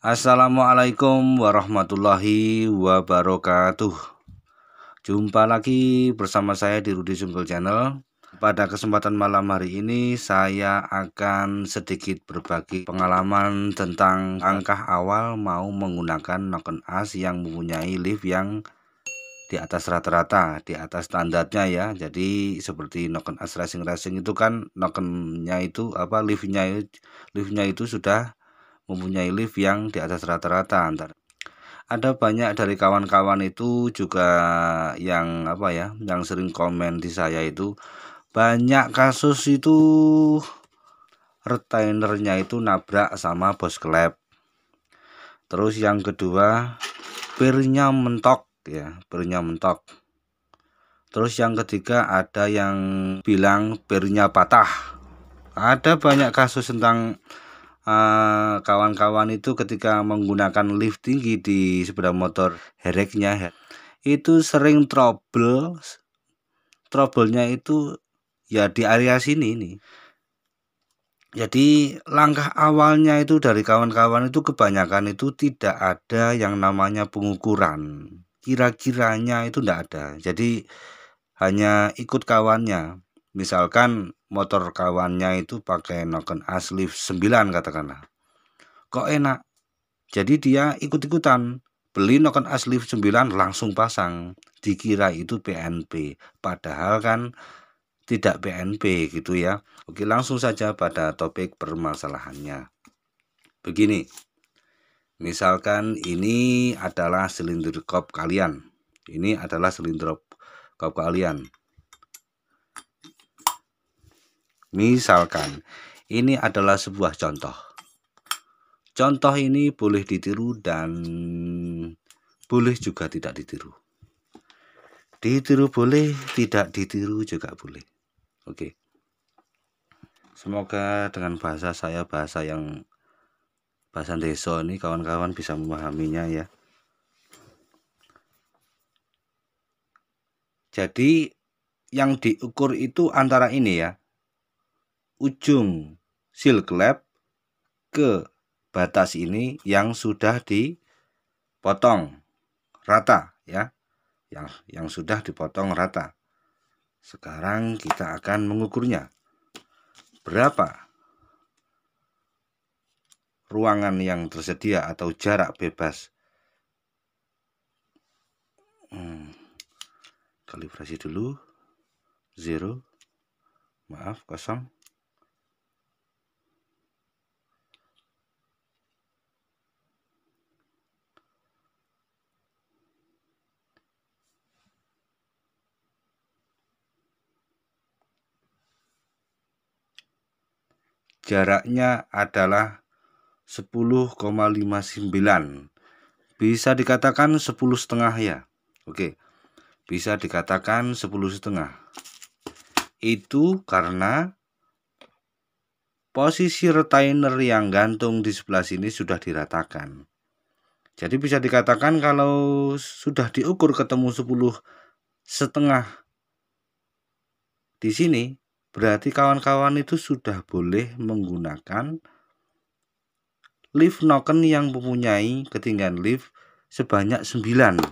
Assalamualaikum warahmatullahi wabarakatuh Jumpa lagi bersama saya di Rudi Sumpel Channel Pada kesempatan malam hari ini saya akan sedikit berbagi pengalaman tentang langkah awal mau menggunakan noken as yang mempunyai lift yang di atas rata-rata, di atas standarnya ya. Jadi seperti noken as racing racing itu kan nokennya itu apa liftnya liftnya itu sudah mempunyai lift yang di atas rata-rata antara ada banyak dari kawan-kawan itu juga yang apa ya yang sering komen di saya itu banyak kasus itu retainernya itu nabrak sama bos klep terus yang kedua pirnya mentok ya pirnya mentok terus yang ketiga ada yang bilang pirnya patah ada banyak kasus tentang Eh, kawan-kawan uh, itu ketika menggunakan lift tinggi di sepeda motor hereknya ya, itu sering trouble troublenya itu ya di area sini nih jadi langkah awalnya itu dari kawan-kawan itu kebanyakan itu tidak ada yang namanya pengukuran kira-kiranya itu tidak ada jadi hanya ikut kawannya misalkan motor kawannya itu pakai noken asli 9 katakanlah kok enak jadi dia ikut-ikutan beli noken asli 9 langsung pasang dikira itu PNP padahal kan tidak PNP gitu ya Oke langsung saja pada topik permasalahannya begini misalkan ini adalah silinder kop kalian ini adalah silinder kop kalian Misalkan, ini adalah sebuah contoh. Contoh ini boleh ditiru dan boleh juga tidak ditiru. Ditiru boleh, tidak ditiru juga boleh. Oke. Semoga dengan bahasa saya bahasa yang bahasa desa ini kawan-kawan bisa memahaminya ya. Jadi yang diukur itu antara ini ya, ujung silklep ke batas ini yang sudah dipotong rata ya yang yang sudah dipotong rata sekarang kita akan mengukurnya berapa ruangan yang tersedia atau jarak bebas hmm, kalibrasi dulu zero maaf kosong jaraknya adalah 10,59 bisa dikatakan 10 setengah ya oke bisa dikatakan 10 setengah itu karena posisi retainer yang gantung di sebelah sini sudah diratakan jadi bisa dikatakan kalau sudah diukur ketemu 10 setengah di sini Berarti kawan-kawan itu sudah boleh menggunakan lift noken yang mempunyai ketinggian lift sebanyak 9.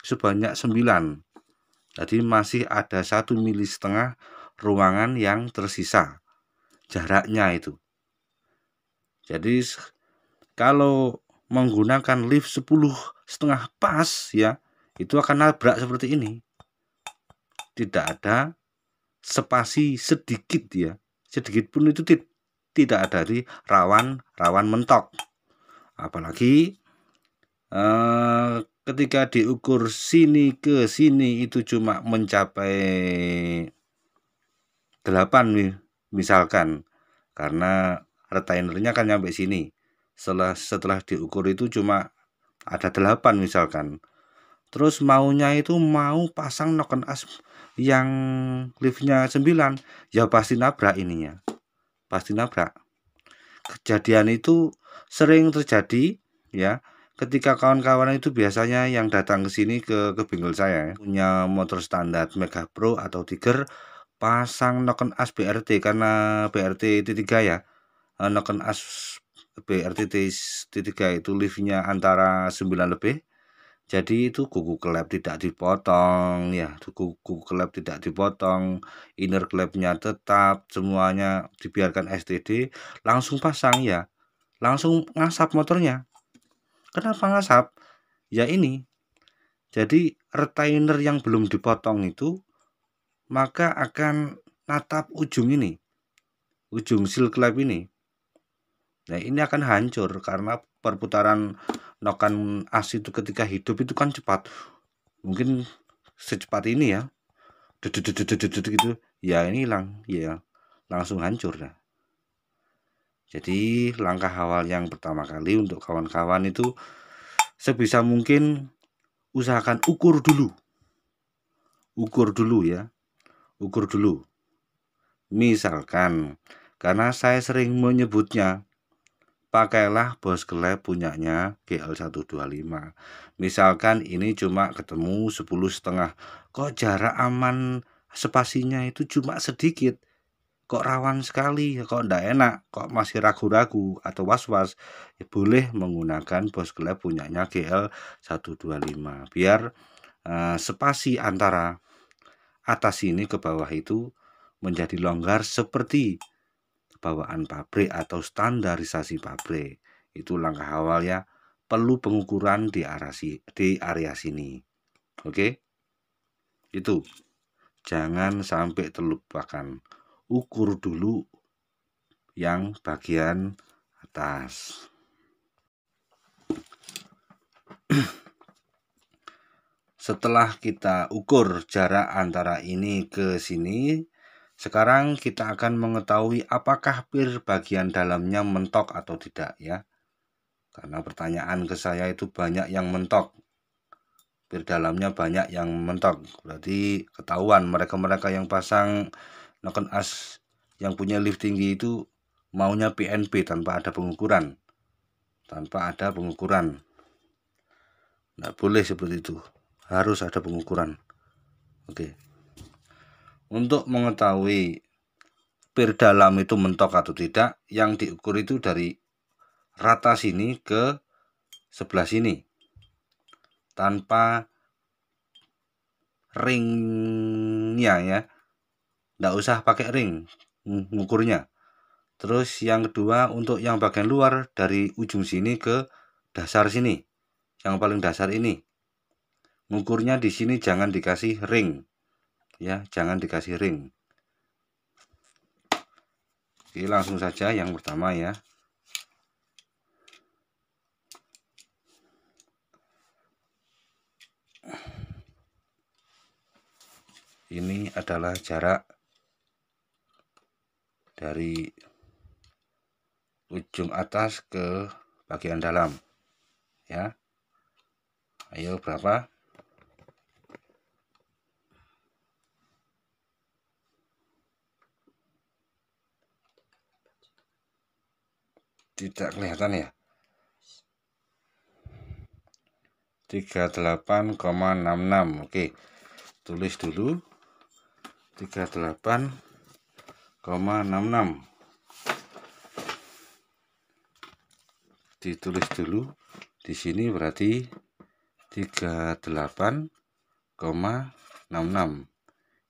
Sebanyak 9. Jadi masih ada satu mili setengah ruangan yang tersisa. Jaraknya itu. Jadi kalau menggunakan lift 10 setengah pas ya, itu akan nabrak seperti ini. Tidak ada Sepasi sedikit ya sedikit pun itu tidak ada di rawan rawan mentok apalagi eh, ketika diukur sini ke sini itu cuma mencapai 8 misalkan karena retainernya kan sampai sini setelah setelah diukur itu cuma ada 8 misalkan terus maunya itu mau pasang noken as yang liftnya 9 ya pasti nabrak ininya pasti nabrak kejadian itu sering terjadi ya ketika kawan-kawan itu biasanya yang datang ke sini ke ke saya ya, punya motor standar Mega Pro atau Tiger pasang noken as BRT karena BRT T3 ya eh, noken as BRT T3 itu liftnya antara 9 lebih jadi itu kuku klep tidak dipotong ya, kuku, kuku klep tidak dipotong, inner klepnya tetap, semuanya dibiarkan STD, langsung pasang ya. Langsung ngasap motornya. Kenapa ngasap? Ya ini. Jadi retainer yang belum dipotong itu maka akan natap ujung ini. Ujung seal klep ini. Nah, ini akan hancur karena perputaran nokan as itu ketika hidup itu kan cepat mungkin secepat ini ya gitu ya ini hilang ya langsung hancur ya. jadi langkah awal yang pertama kali untuk kawan-kawan itu sebisa mungkin usahakan ukur dulu ukur dulu ya ukur dulu misalkan karena saya sering menyebutnya pakailah bos klep punyanya GL125. Misalkan ini cuma ketemu 10 setengah, kok jarak aman spasinya itu cuma sedikit. Kok rawan sekali, kok ndak enak, kok masih ragu-ragu atau was-was, ya boleh menggunakan bos klep punyanya GL125. Biar uh, spasi antara atas ini ke bawah itu menjadi longgar seperti bawaan pabrik atau standarisasi pabrik. Itu langkah awal ya. Perlu pengukuran di area, di area sini. Oke? Itu. Jangan sampai terlupakan. Ukur dulu yang bagian atas. Setelah kita ukur jarak antara ini ke sini, sekarang kita akan mengetahui apakah pir bagian dalamnya mentok atau tidak ya. Karena pertanyaan ke saya itu banyak yang mentok. Pir dalamnya banyak yang mentok. Berarti ketahuan mereka-mereka yang pasang noken as yang punya lift tinggi itu maunya PNP tanpa ada pengukuran. Tanpa ada pengukuran. Nggak boleh seperti itu. Harus ada pengukuran. Oke. Okay. Untuk mengetahui pir dalam itu mentok atau tidak, yang diukur itu dari rata sini ke sebelah sini. Tanpa ringnya ya. Tidak usah pakai ring ngukurnya. Terus yang kedua untuk yang bagian luar dari ujung sini ke dasar sini. Yang paling dasar ini. Ngukurnya di sini jangan dikasih ring ya jangan dikasih ring Oke langsung saja yang pertama ya ini adalah jarak dari ujung atas ke bagian dalam ya ayo berapa tidak kelihatan ya 38,66 oke tulis dulu 38,66 ditulis dulu di sini berarti 38,66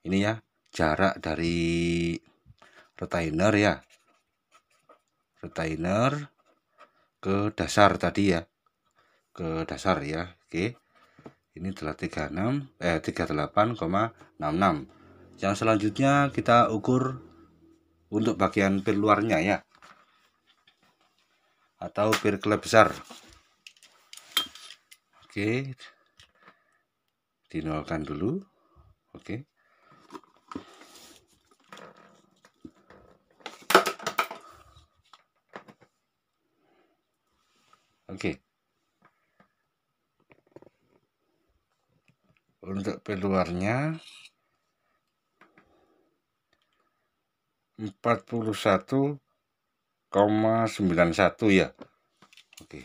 ini ya jarak dari retainer ya retainer ke dasar tadi ya ke dasar ya oke ini adalah 36 eh 38,66 yang selanjutnya kita ukur untuk bagian pir luarnya ya atau pir klep besar oke dinolkan dulu oke Oke. Okay. Untuk peluarnya 41,91 ya. Oke. Okay.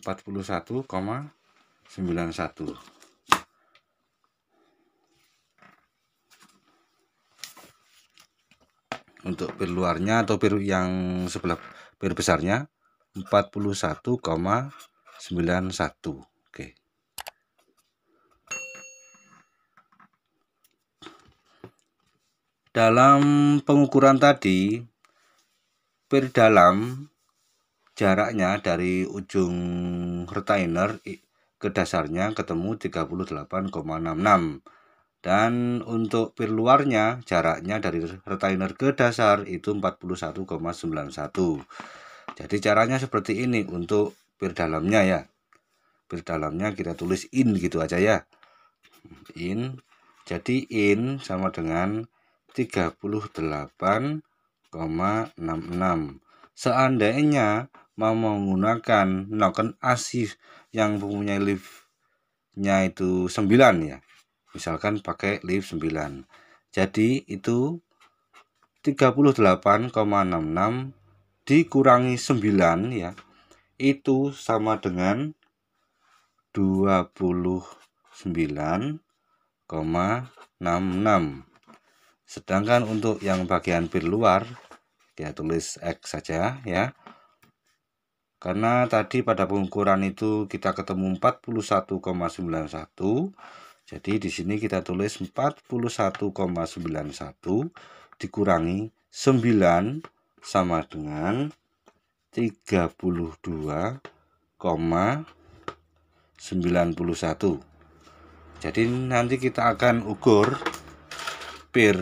41,91 untuk peluarnya atau peru yang sebelah PR besarnya 41,91 oke dalam pengukuran tadi per dalam jaraknya dari ujung retainer ke dasarnya ketemu 38,66 dan untuk pir luarnya jaraknya dari retainer ke dasar itu 41,91. Jadi caranya seperti ini untuk pir dalamnya ya. Pir dalamnya kita tulis in gitu aja ya. In. Jadi in sama dengan 38,66. Seandainya mau menggunakan noken asif yang mempunyai liftnya itu 9 ya misalkan pakai lift 9 jadi itu 38,66 dikurangi 9 ya itu sama dengan 29,66 sedangkan untuk yang bagian pir luar dia ya tulis X saja ya karena tadi pada pengukuran itu kita ketemu 41,91 jadi di sini kita tulis 41,91 dikurangi 9 sama dengan 32,91. Jadi nanti kita akan ukur per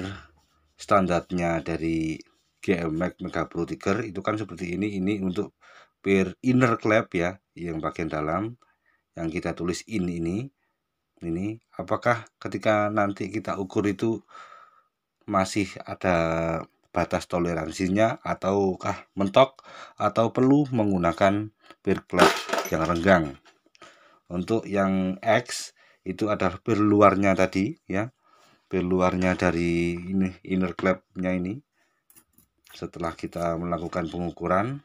standarnya dari GMX Mega Pro Tiger itu kan seperti ini ini untuk per inner clap ya yang bagian dalam yang kita tulis in ini ini apakah ketika nanti kita ukur itu masih ada batas toleransinya ataukah mentok atau perlu menggunakan peer plate yang renggang untuk yang X itu adalah peer luarnya tadi ya peer luarnya dari ini inner clapnya ini setelah kita melakukan pengukuran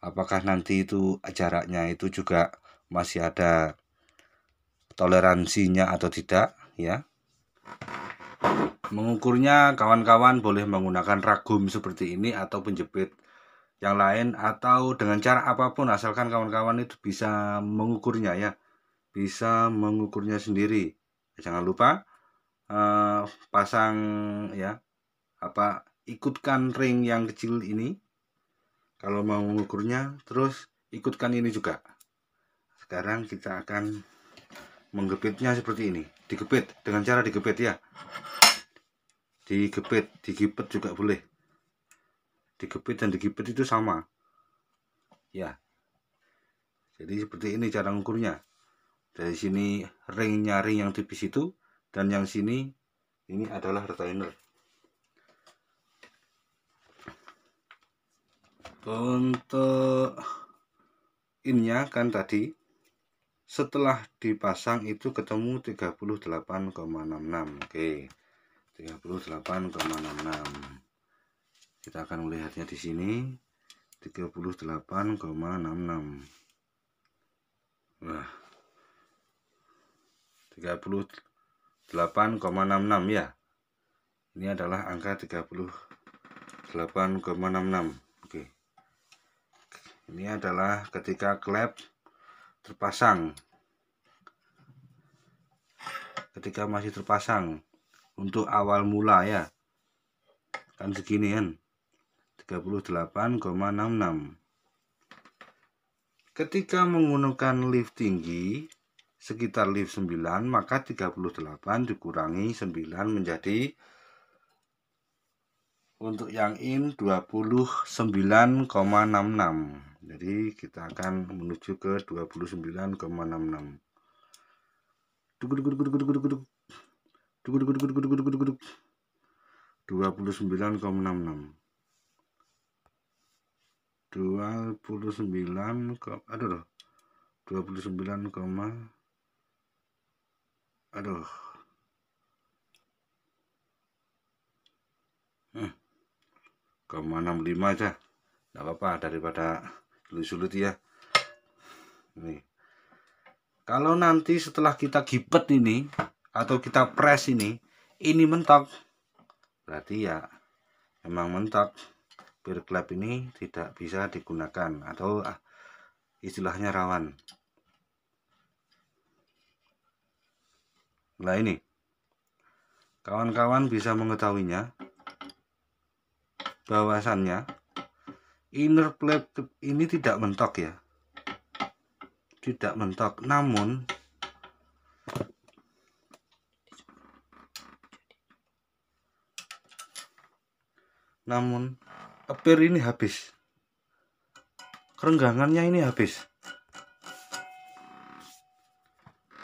apakah nanti itu jaraknya itu juga masih ada toleransinya atau tidak ya mengukurnya kawan-kawan boleh menggunakan ragum seperti ini atau penjepit yang lain atau dengan cara apapun asalkan kawan-kawan itu bisa mengukurnya ya bisa mengukurnya sendiri jangan lupa eh, pasang ya apa ikutkan ring yang kecil ini kalau mau mengukurnya terus ikutkan ini juga sekarang kita akan menggepitnya seperti ini digepit dengan cara digepit ya digepit digipet juga boleh digepit dan digipet itu sama ya jadi seperti ini cara ngukurnya dari sini ring nyaring yang tipis itu dan yang sini ini adalah retainer untuk innya kan tadi setelah dipasang itu ketemu 38,66 oke 38,66 kita akan melihatnya di sini 38,66 nah 38,66 ya ini adalah angka 38,66 oke ini adalah ketika klep terpasang ketika masih terpasang untuk awal mula ya kan segini kan 38,66 ketika menggunakan lift tinggi sekitar lift 9 maka 38 dikurangi 9 menjadi untuk yang in 29,66 jadi kita akan menuju ke 29,66 29,66 29 ke aduh loh 29, aduh eh, koma 65 aja nggak apa-apa daripada sulut-sulut ya ini kalau nanti setelah kita gipet ini atau kita press ini ini mentok berarti ya emang mentok klep ini tidak bisa digunakan atau ah, istilahnya rawan nah ini kawan-kawan bisa mengetahuinya bahwasannya inner plate ini tidak mentok ya tidak mentok namun namun apir ini habis kerenggangannya ini habis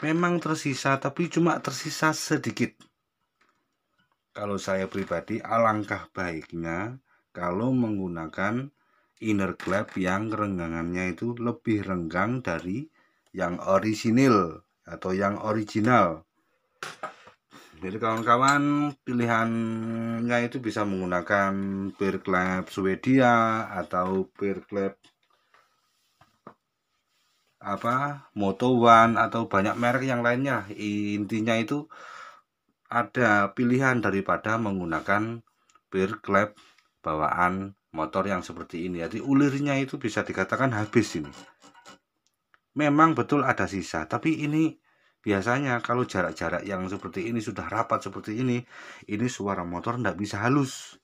memang tersisa tapi cuma tersisa sedikit kalau saya pribadi alangkah baiknya kalau menggunakan inner clap yang renggangannya itu lebih renggang dari yang orisinil atau yang original. Jadi kawan-kawan pilihannya itu bisa menggunakan peer clap Swedia atau peer clap apa Moto One atau banyak merek yang lainnya. Intinya itu ada pilihan daripada menggunakan peer clap bawaan motor yang seperti ini jadi ulirnya itu bisa dikatakan habis ini memang betul ada sisa tapi ini biasanya kalau jarak-jarak yang seperti ini sudah rapat seperti ini ini suara motor tidak bisa halus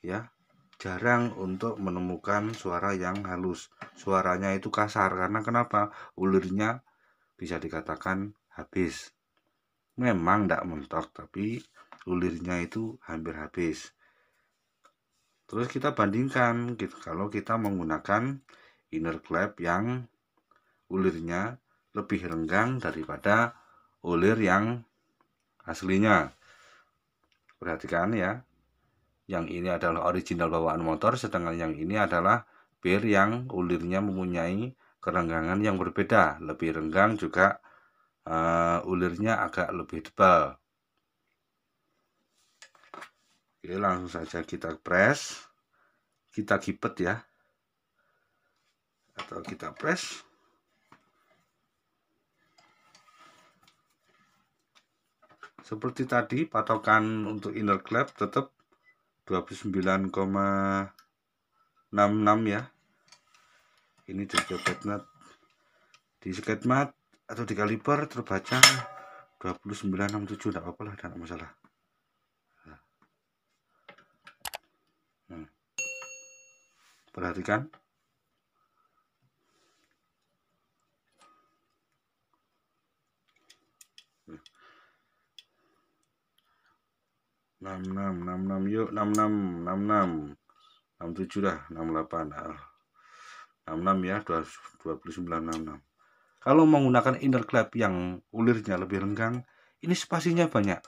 ya jarang untuk menemukan suara yang halus suaranya itu kasar karena kenapa ulirnya bisa dikatakan habis memang tidak mentok tapi ulirnya itu hampir habis Terus kita bandingkan gitu, kalau kita menggunakan inner clap yang ulirnya lebih renggang daripada ulir yang aslinya. Perhatikan ya, yang ini adalah original bawaan motor, sedangkan yang ini adalah bir yang ulirnya mempunyai kerenggangan yang berbeda. Lebih renggang juga uh, ulirnya agak lebih tebal. Oke, langsung saja kita press kita kipet ya atau kita press seperti tadi patokan untuk inner clap tetap 29,66 ya ini di bednut di sketmat atau di kaliper terbaca 2967 tidak apa-apa lah tidak masalah Perhatikan. enam enam enam enam yuk enam enam enam enam enam tujuh dah enam delapan ah. enam enam ya dua puluh sembilan enam enam kalau menggunakan inner clap yang ulirnya lebih renggang ini spasinya banyak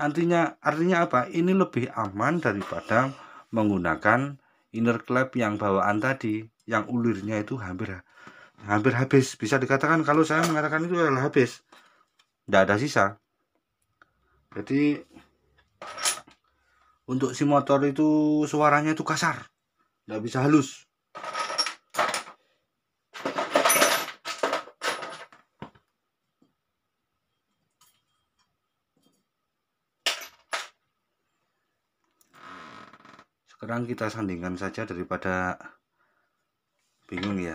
artinya artinya apa ini lebih aman daripada menggunakan inner club yang bawaan tadi yang ulirnya itu hampir hampir habis bisa dikatakan kalau saya mengatakan itu adalah habis tidak ada sisa jadi untuk si motor itu suaranya itu kasar tidak bisa halus sekarang kita sandingkan saja daripada bingung ya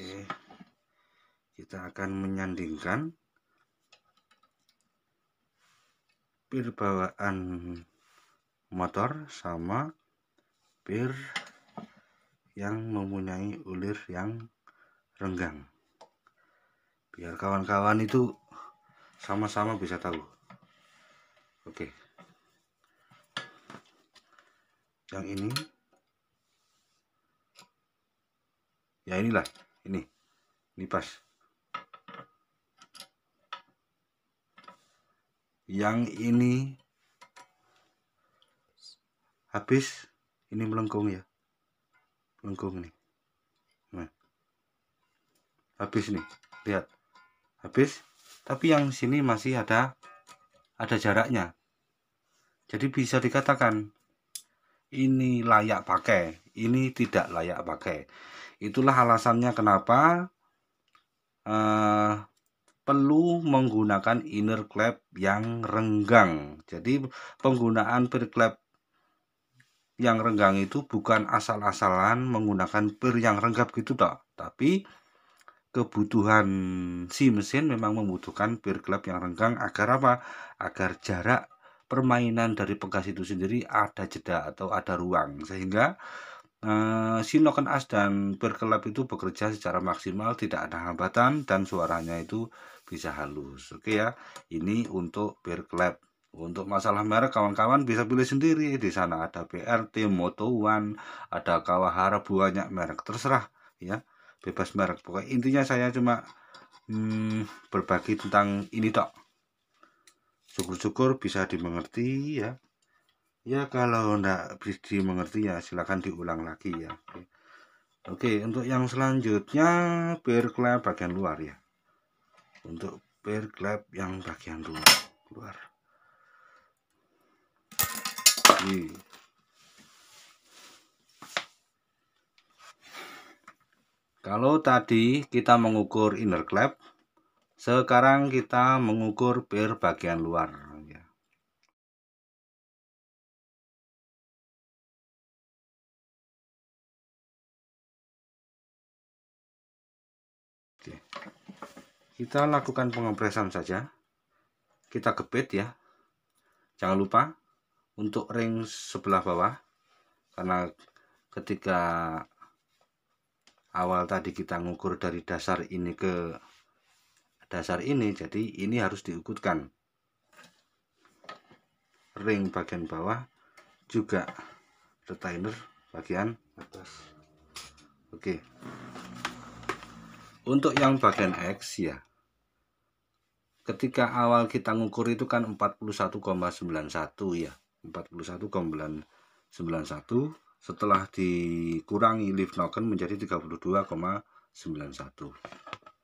oke kita akan menyandingkan pir bawaan motor sama pir yang mempunyai ulir yang renggang biar kawan-kawan itu sama-sama bisa tahu oke okay. yang ini ya inilah ini ini pas yang ini habis ini melengkung ya melengkung nih nah habis nih lihat habis tapi yang sini masih ada ada jaraknya jadi bisa dikatakan ini layak pakai, ini tidak layak pakai. Itulah alasannya kenapa uh, perlu menggunakan inner clap yang renggang. Jadi penggunaan per clap yang renggang itu bukan asal-asalan menggunakan per yang renggap gitu toh, tapi kebutuhan si mesin memang membutuhkan per clap yang renggang agar apa? Agar jarak permainan dari pegas itu sendiri ada jeda atau ada ruang sehingga uh, eh, Sinoken As dan Berkelap itu bekerja secara maksimal tidak ada hambatan dan suaranya itu bisa halus oke ya ini untuk Berkelap untuk masalah merek kawan-kawan bisa pilih sendiri di sana ada BRT, Moto One, ada Kawahara banyak merek terserah ya bebas merek pokoknya intinya saya cuma hmm, berbagi tentang ini tok syukur-syukur bisa dimengerti ya ya kalau tidak bisa dimengerti ya silahkan diulang lagi ya oke. oke untuk yang selanjutnya club bagian luar ya untuk club yang bagian luar luar Ini. kalau tadi kita mengukur inner clap sekarang kita mengukur per bagian luar. Ya. Oke. Kita lakukan pengepresan saja. Kita kepit ya. Jangan lupa untuk ring sebelah bawah. Karena ketika awal tadi kita ngukur dari dasar ini ke dasar ini jadi ini harus diikutkan ring bagian bawah juga retainer bagian atas oke untuk yang bagian X ya ketika awal kita ngukur itu kan 41,91 ya 41,91 setelah dikurangi lift noken menjadi 32,91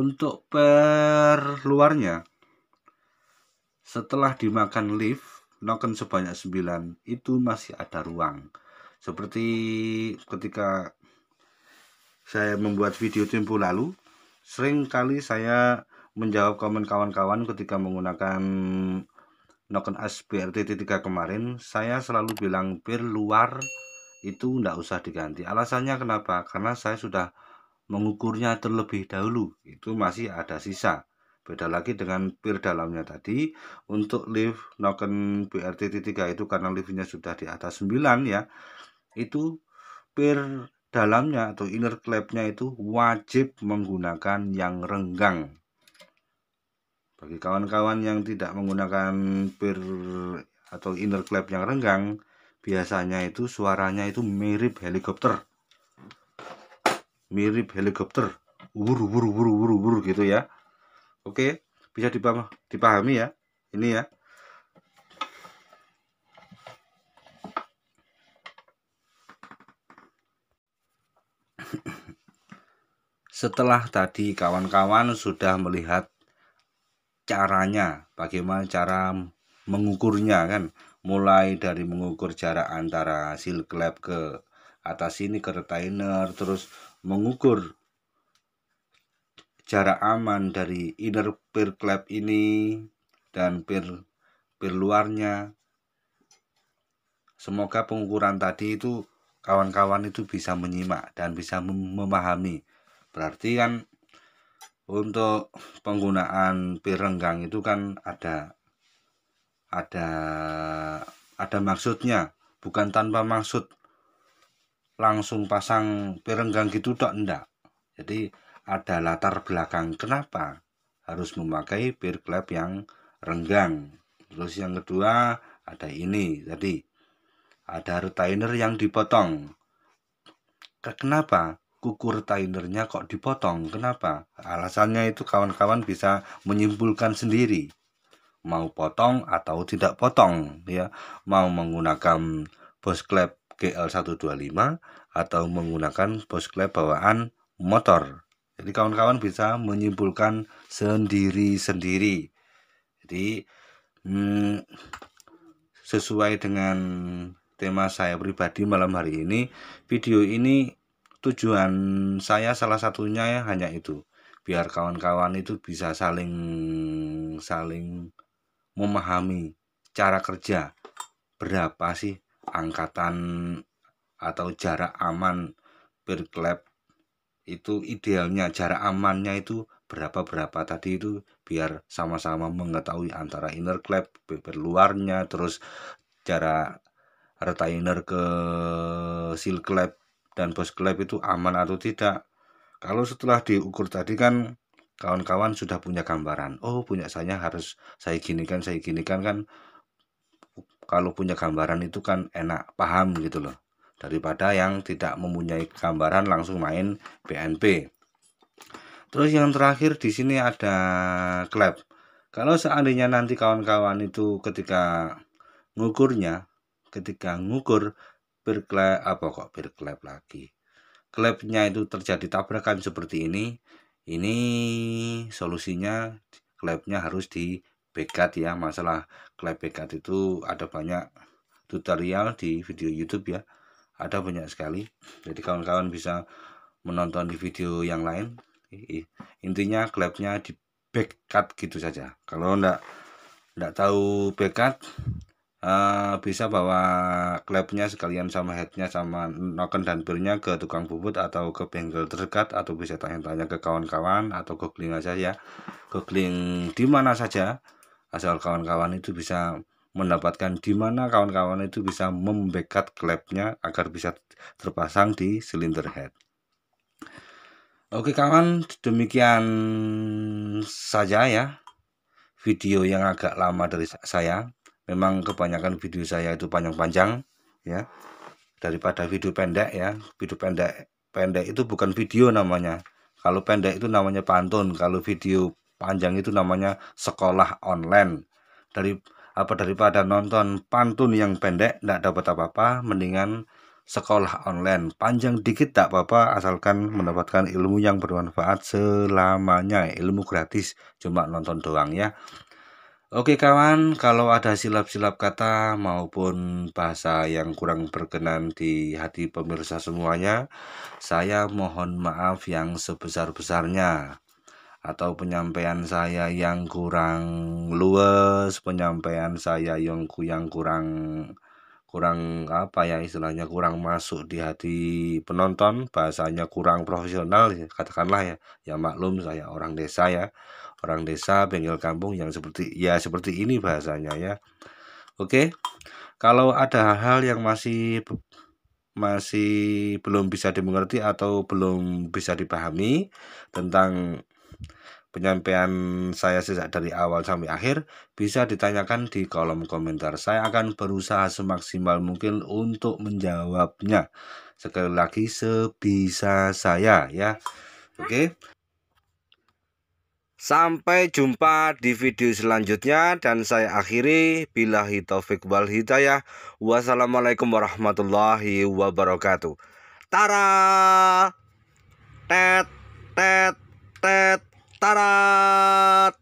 untuk per luarnya setelah dimakan leaf noken sebanyak 9 itu masih ada ruang seperti ketika saya membuat video tempo lalu sering kali saya menjawab komen kawan-kawan ketika menggunakan noken SBRTT 3 kemarin saya selalu bilang per luar itu tidak usah diganti alasannya kenapa karena saya sudah mengukurnya terlebih dahulu itu masih ada sisa beda lagi dengan pir dalamnya tadi untuk lift noken BRTT3 itu karena liftnya sudah di atas 9 ya itu pir dalamnya atau inner clapnya itu wajib menggunakan yang renggang bagi kawan-kawan yang tidak menggunakan pir atau inner clap yang renggang biasanya itu suaranya itu mirip helikopter mirip helikopter ubur ubur ubur ubur ubur gitu ya oke bisa dipahami, dipahami ya ini ya setelah tadi kawan-kawan sudah melihat caranya bagaimana cara mengukurnya kan mulai dari mengukur jarak antara seal klep ke atas ini ke retainer terus mengukur jarak aman dari inner peer clap ini dan peer peer luarnya. Semoga pengukuran tadi itu kawan-kawan itu bisa menyimak dan bisa memahami. Berarti kan untuk penggunaan peer renggang itu kan ada ada ada maksudnya, bukan tanpa maksud langsung pasang perenggang gitu dok enggak jadi ada latar belakang kenapa harus memakai peer klep yang renggang terus yang kedua ada ini tadi ada retainer yang dipotong kenapa kuku retainernya kok dipotong kenapa alasannya itu kawan-kawan bisa menyimpulkan sendiri mau potong atau tidak potong ya mau menggunakan bos klep GL125 atau menggunakan bosklep bawaan motor. Jadi kawan-kawan bisa menyimpulkan sendiri-sendiri. Jadi hmm, sesuai dengan tema saya pribadi malam hari ini, video ini tujuan saya salah satunya ya hanya itu. Biar kawan-kawan itu bisa saling saling memahami cara kerja berapa sih angkatan atau jarak aman berklep itu idealnya jarak amannya itu berapa berapa tadi itu biar sama-sama mengetahui antara inner klep paper luarnya terus jarak retainer ke seal klep dan boss klep itu aman atau tidak kalau setelah diukur tadi kan kawan-kawan sudah punya gambaran oh punya saya harus saya ginikan saya ginikan kan kalau punya gambaran itu kan enak paham gitu loh daripada yang tidak mempunyai gambaran langsung main BNP terus yang terakhir di sini ada klep. kalau seandainya nanti kawan-kawan itu ketika ngukurnya ketika ngukur berklep apa kok berklep lagi klepnya itu terjadi tabrakan seperti ini ini solusinya klepnya harus di backcut ya masalah klep backcut itu ada banyak tutorial di video YouTube ya ada banyak sekali jadi kawan-kawan bisa menonton di video yang lain intinya klepnya di backcut gitu saja kalau enggak enggak tahu backcut uh, eh, bisa bawa klepnya sekalian sama headnya sama noken dan birnya ke tukang bubut atau ke bengkel terdekat atau bisa tanya-tanya ke kawan-kawan atau googling aja ya googling di mana saja asal kawan-kawan itu bisa mendapatkan di mana kawan-kawan itu bisa membekat klepnya agar bisa terpasang di silinder head. Oke kawan, demikian saja ya video yang agak lama dari saya. Memang kebanyakan video saya itu panjang-panjang ya. Daripada video pendek ya. Video pendek pendek itu bukan video namanya. Kalau pendek itu namanya pantun, kalau video panjang itu namanya sekolah online. Dari apa daripada nonton pantun yang pendek tidak dapat apa-apa, mendingan sekolah online panjang dikit tak apa-apa asalkan mendapatkan ilmu yang bermanfaat selamanya ilmu gratis cuma nonton doang ya Oke kawan kalau ada silap-silap kata maupun bahasa yang kurang berkenan di hati pemirsa semuanya saya mohon maaf yang sebesar-besarnya atau penyampaian saya yang kurang luwes, penyampaian saya yang yang kurang kurang apa ya istilahnya kurang masuk di hati penonton bahasanya kurang profesional ya, katakanlah ya ya maklum saya orang desa ya orang desa bengkel kampung yang seperti ya seperti ini bahasanya ya oke kalau ada hal-hal yang masih masih belum bisa dimengerti atau belum bisa dipahami tentang penyampaian saya sejak dari awal sampai akhir bisa ditanyakan di kolom komentar. Saya akan berusaha semaksimal mungkin untuk menjawabnya. Sekali lagi sebisa saya ya. Oke. Okay. Sampai jumpa di video selanjutnya dan saya akhiri billahi taufik wal hidayah. Wassalamualaikum warahmatullahi wabarakatuh. Tara. Tet tet tet たら